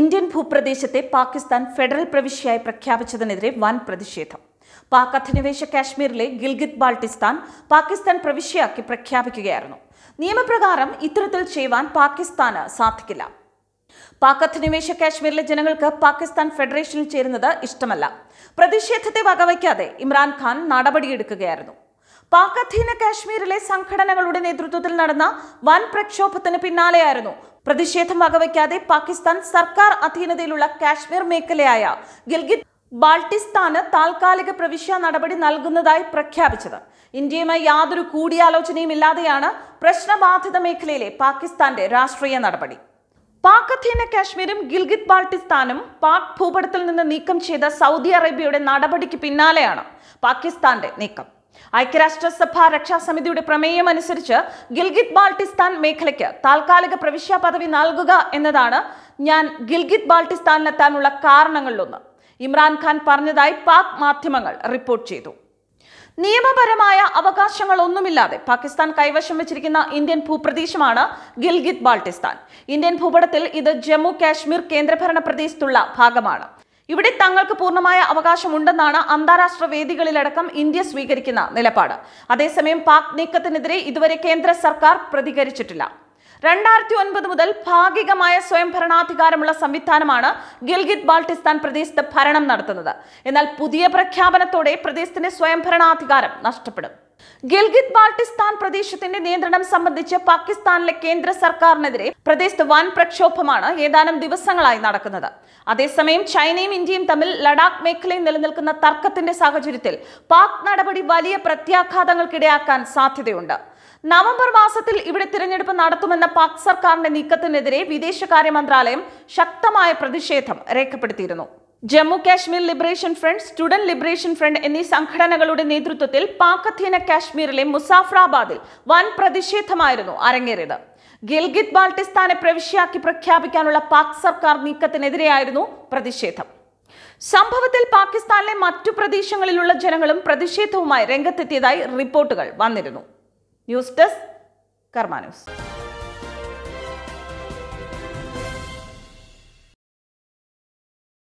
Indian ഭൂപ്രദേശത്തെ Pakistan federal പ്രവിശ്യയായി പ്രഖ്യാപിച്ചതിനെതിരെ വൻ പ്രതിഷേധം പാക് അധിനിവേശ കാശ്മീരിലെ ഗിൽഗിത് ബാൾട്ടിസ്ഥാൻ പാകിസ്ഥാൻ പ്രവിശ്യയാക്കി പ്രഖ്യാപിക്കുകയായിരുന്നു നിയമപ്രകാരം ഇത്തരത്തിൽ ചെയ്യുവാൻ പാകിസ്ഥാന് സാധിക്കില്ല പാക് അധിനിവേശ കാശ്മീരിലെ ജനങ്ങൾക്ക് പാകിസ്ഥാൻ ഫെഡറേഷനിൽ ചേരുന്നത് ഇഷ്ടമല്ല പ്രതിഷേധത്തെ വകവയ്ക്കാതെ ഇമ്രാൻഖാൻ നടപടിയെടുക്കുകയായിരുന്നു പാക് അധീന കാശ്മീരിലെ സംഘടനകളുടെ നേതൃത്വത്തിൽ നടന്ന വൻ പ്രക്ഷോഭത്തിന് പിന്നാലെയായിരുന്നു പ്രതിഷേധം വകവയ്ക്കാതെ പാകിസ്ഥാൻ സർക്കാർ അധീനതയിലുള്ള കാശ്മീർ മേഖലയായ ഗിൽഗിത് ബാൾട്ടിസ്ഥാന് താൽക്കാലിക പ്രവിശ്യ നടപടി നൽകുന്നതായി പ്രഖ്യാപിച്ചത് ഇന്ത്യയുമായി യാതൊരു കൂടിയാലോചനയും ഇല്ലാതെയാണ് പ്രശ്നബാധിത മേഖലയിലെ പാകിസ്ഥാന്റെ രാഷ്ട്രീയ നടപടി പാക് അധീന കാശ്മീരും ഗിൽഗിത് ബാൾട്ടിസ്ഥാനും പാക് ഭൂപടത്തിൽ നിന്ന് നീക്കം ചെയ്ത സൗദി അറേബ്യയുടെ നടപടിക്ക് പിന്നാലെയാണ് പാകിസ്ഥാന്റെ നീക്കം ഐക്യരാഷ്ട്രസഭ രക്ഷാസമിതിയുടെ പ്രമേയം അനുസരിച്ച് ഗിൽഗിത് ബാൾട്ടിസ്ഥാൻ മേഖലയ്ക്ക് താൽക്കാലിക പ്രവിശ്യ പദവി നൽകുക എന്നതാണ് ഞാൻ ഗിൽഗിത് ബാൾട്ടിസ്ഥാനിലെത്താനുള്ള കാരണങ്ങളിലൊന്ന് ഇമ്രാൻഖാൻ പറഞ്ഞതായി പാക് മാധ്യമങ്ങൾ റിപ്പോർട്ട് ചെയ്തു നിയമപരമായ അവകാശങ്ങളൊന്നുമില്ലാതെ പാകിസ്ഥാൻ കൈവശം വെച്ചിരിക്കുന്ന ഇന്ത്യൻ ഭൂപ്രദേശമാണ് ഗിൽഗിത് ബാൾട്ടിസ്ഥാൻ ഇന്ത്യൻ ഭൂപടത്തിൽ ഇത് ജമ്മു കാശ്മീർ കേന്ദ്രഭരണ പ്രദേശത്തുള്ള ഭാഗമാണ് ഇവിടെ തങ്ങൾക്ക് പൂർണ്ണമായ അവകാശമുണ്ടെന്നാണ് അന്താരാഷ്ട്ര വേദികളിലടക്കം ഇന്ത്യ സ്വീകരിക്കുന്ന നിലപാട് അതേസമയം പാക് നീക്കത്തിനെതിരെ ഇതുവരെ കേന്ദ്ര സർക്കാർ പ്രതികരിച്ചിട്ടില്ല രണ്ടായിരത്തി ഒൻപത് മുതൽ ഭാഗികമായ സ്വയംഭരണാധികാരമുള്ള സംവിധാനമാണ് ഗിൽഗിത് ബാൾട്ടിസ്ഥാൻ പ്രദേശത്ത് ഭരണം നടത്തുന്നത് എന്നാൽ പുതിയ പ്രഖ്യാപനത്തോടെ പ്രദേശത്തിന്റെ സ്വയംഭരണാധികാരം നഷ്ടപ്പെടും ഗിൽഗിത് ബാൾട്ടിസ്ഥാൻ പ്രദേശത്തിന്റെ നിയന്ത്രണം സംബന്ധിച്ച് പാകിസ്ഥാനിലെ കേന്ദ്ര സർക്കാരിനെതിരെ പ്രദേശത്ത് വൻ പ്രക്ഷോഭമാണ് ഏതാനും ദിവസങ്ങളായി നടക്കുന്നത് അതേസമയം ചൈനയും ഇന്ത്യയും തമ്മിൽ ലഡാക്ക് മേഖലയിൽ നിലനിൽക്കുന്ന തർക്കത്തിന്റെ സാഹചര്യത്തിൽ പാക് നടപടി വലിയ പ്രത്യാഘാതങ്ങൾക്കിടയാക്കാൻ സാധ്യതയുണ്ട് നവംബർ മാസത്തിൽ ഇവിടെ തിരഞ്ഞെടുപ്പ് നടത്തുമെന്ന പാക് സർക്കാരിന്റെ നീക്കത്തിനെതിരെ വിദേശകാര്യ മന്ത്രാലയം ശക്തമായ പ്രതിഷേധം രേഖപ്പെടുത്തിയിരുന്നു Jammu Kashmir Liberation Front Student Liberation Front എന്നീ സംഘടനകളുടെ നേതൃത്വത്തിൽ പാക് അധീന കാശ്മീരിലെ മുസാഫറാബാദിൽ വൻ പ്രതിഷേധമായിരുന്നു അരങ്ങേറിയത് ഗിൽഗിത് ബാൾട്ടിസ്ഥാനെ പ്രവിശ്യാക്കി പ്രഖ്യാപിക്കാനുള്ള പാക് സർക്കാർ നീക്കത്തിനെതിരെയായിരുന്നു പ്രതിഷേധം സംഭവത്തിൽ പാകിസ്ഥാനിലെ മറ്റു പ്രദേശങ്ങളിലുള്ള ജനങ്ങളും പ്രതിഷേധവുമായി രംഗത്തെത്തിയതായി റിപ്പോർട്ടുകൾ വന്നിരുന്നു ന്യൂസ് ഡെസ്ക് കർമാ